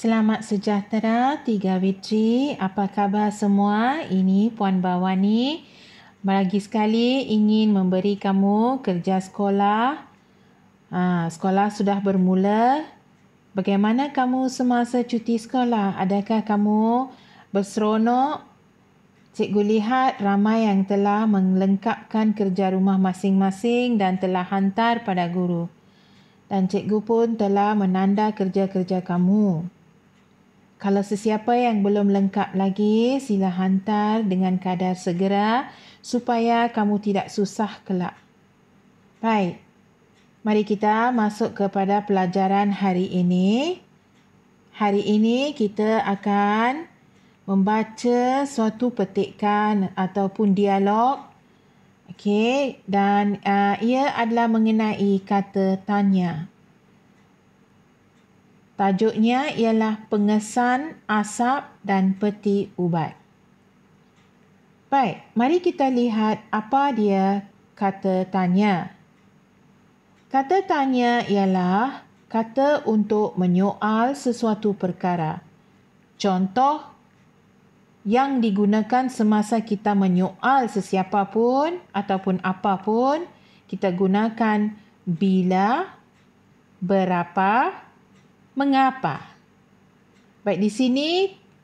Selamat sejahtera Tiga Vitri. Apa khabar semua? Ini Puan Bawani. Lagi sekali ingin memberi kamu kerja sekolah. Ha, sekolah sudah bermula. Bagaimana kamu semasa cuti sekolah? Adakah kamu berseronok? Cikgu lihat ramai yang telah melengkapkan kerja rumah masing-masing dan telah hantar pada guru. Dan cikgu pun telah menanda kerja-kerja kamu. Kalau sesiapa yang belum lengkap lagi, sila hantar dengan kadar segera supaya kamu tidak susah kelak. Baik. Mari kita masuk kepada pelajaran hari ini. Hari ini kita akan membaca suatu petikan ataupun dialog. Okey, dan uh, ia adalah mengenai kata tanya. Tajuknya ialah pengesan asap dan peti ubat. Baik, mari kita lihat apa dia kata tanya. Kata tanya ialah kata untuk menyoal sesuatu perkara. Contoh yang digunakan semasa kita menyoal sesiapa pun ataupun apa pun, kita gunakan bila, berapa, berapa, mengapa? Baik di sini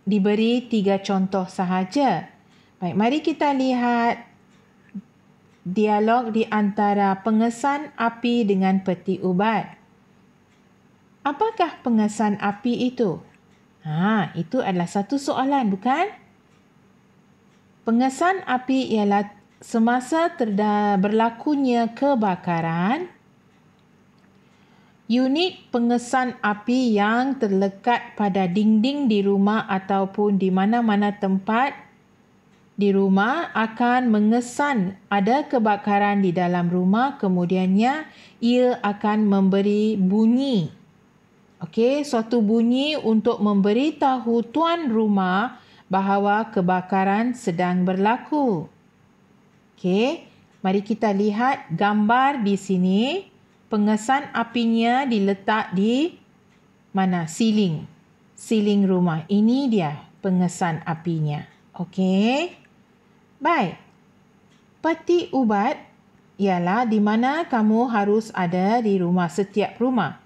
diberi tiga contoh sahaja. Baik mari kita lihat dialog di antara pengesan api dengan peti ubat. Apakah pengesan api itu? Ha, itu adalah satu soalan, bukan? Pengesan api ialah semasa terda- berlakunya kebakaran, Unit pengesan api yang terlekat pada dinding di rumah ataupun di mana-mana tempat di rumah akan mengesan ada kebakaran di dalam rumah kemudiannya ia akan memberi bunyi. Okey, suatu bunyi untuk memberitahu tuan rumah bahawa kebakaran sedang berlaku. Okey, mari kita lihat gambar di sini pengesan apinya diletak di mana? Siling, siling rumah. Ini dia pengesan apinya. Okey. Baik. Peti ubat ialah di mana kamu harus ada di rumah setiap rumah.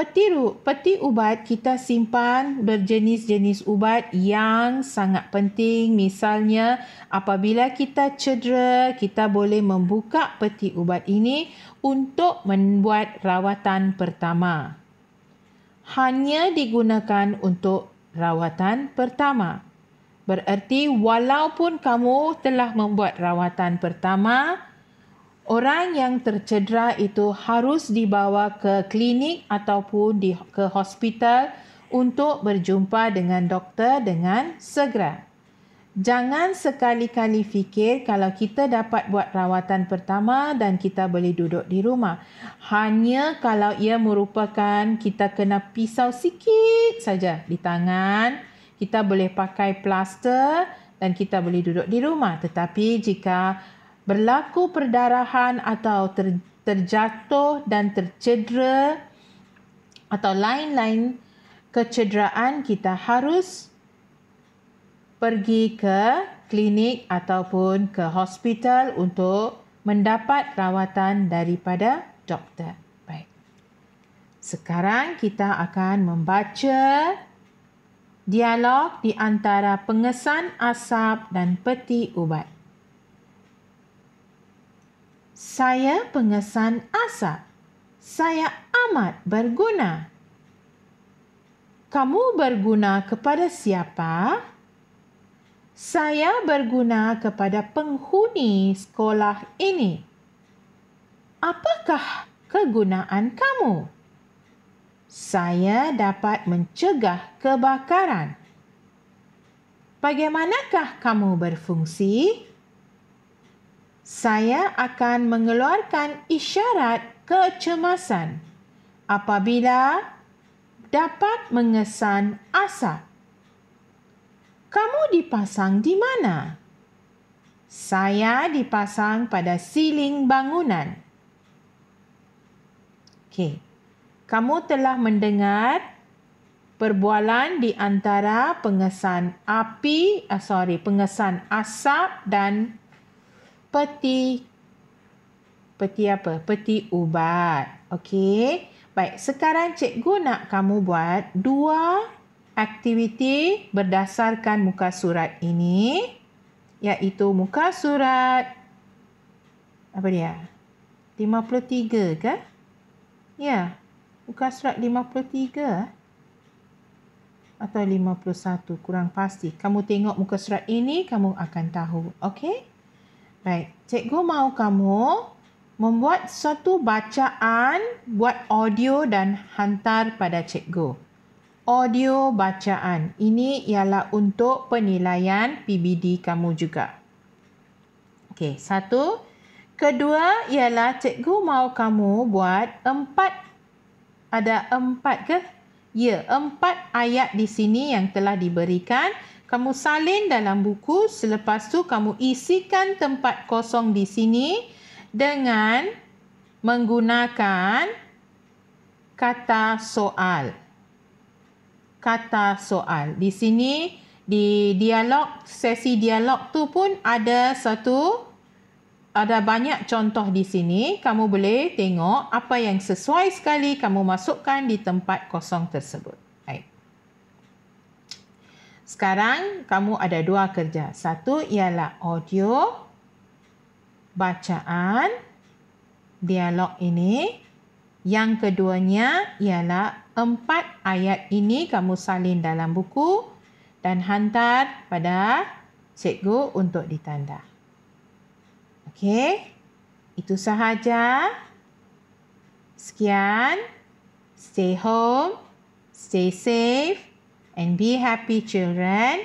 Peti, peti ubat kita simpan berjenis-jenis ubat yang sangat penting. Misalnya, apabila kita cedera, kita boleh membuka peti ubat ini untuk membuat rawatan pertama. Hanya digunakan untuk rawatan pertama. Bererti walaupun kamu telah membuat rawatan pertama, orang yang tercedera itu harus dibawa ke klinik ataupun di, ke hospital untuk berjumpa dengan doktor dengan segera. Jangan sekali-kali fikir kalau kita dapat buat rawatan pertama dan kita boleh duduk di rumah. Hanya kalau ia merupakan kita kena pisau sikit saja di tangan, kita boleh pakai plaster dan kita boleh duduk di rumah. Tetapi jika berlaku perdarahan atau ter, terjatuh dan tercedera atau lain-lain kecederaan kita harus pergi ke klinik ataupun ke hospital untuk mendapat rawatan daripada doktor. Baik. Sekarang kita akan membaca dialog di antara pengesan asap dan peti ubat. Saya pengesan asap. Saya amat berguna. Kamu berguna kepada siapa? Saya berguna kepada penghuni sekolah ini. Apakah kegunaan kamu? Saya dapat mencegah kebakaran. Bagaimanakah kamu berfungsi? saya akan mengeluarkan isyarat kecemasan apabila dapat mengesan asap. Kamu dipasang di mana? Saya dipasang pada siling bangunan. Okay. Kamu telah mendengar perbualan di antara pengesan api, eh, sorry, pengesan asap dan peti. Peti apa? Peti ubat. Okey. Baik, sekarang cikgu nak kamu buat dua aktiviti berdasarkan muka surat ini. Iaitu muka surat... Apa dia? 53 ke? Ya. Muka surat 53. Atau 51. Kurang pasti. Kamu tengok muka surat ini, kamu akan tahu. Okey? Baik, cikgu mahu kamu membuat satu bacaan, buat audio dan hantar pada cikgu. Audio bacaan. Ini ialah untuk penilaian PBD kamu juga. Okey, satu. Kedua ialah cikgu mahu kamu buat empat. Ada empat ke? Ya, empat ayat di sini yang telah diberikan. Kamu salin dalam buku, selepas tu kamu isikan tempat kosong di sini dengan menggunakan kata soal. Kata soal. Di sini di dialog, sesi dialog tu pun ada satu ada banyak contoh di sini. Kamu boleh tengok apa yang sesuai sekali kamu masukkan di tempat kosong tersebut. Sekarang kamu ada dua kerja. Satu ialah audio, bacaan, dialog ini. Yang keduanya ialah empat ayat ini kamu salin dalam buku dan hantar pada cikgu untuk ditanda. Okey, itu sahaja. Sekian. Stay home. Stay safe. and be happy children.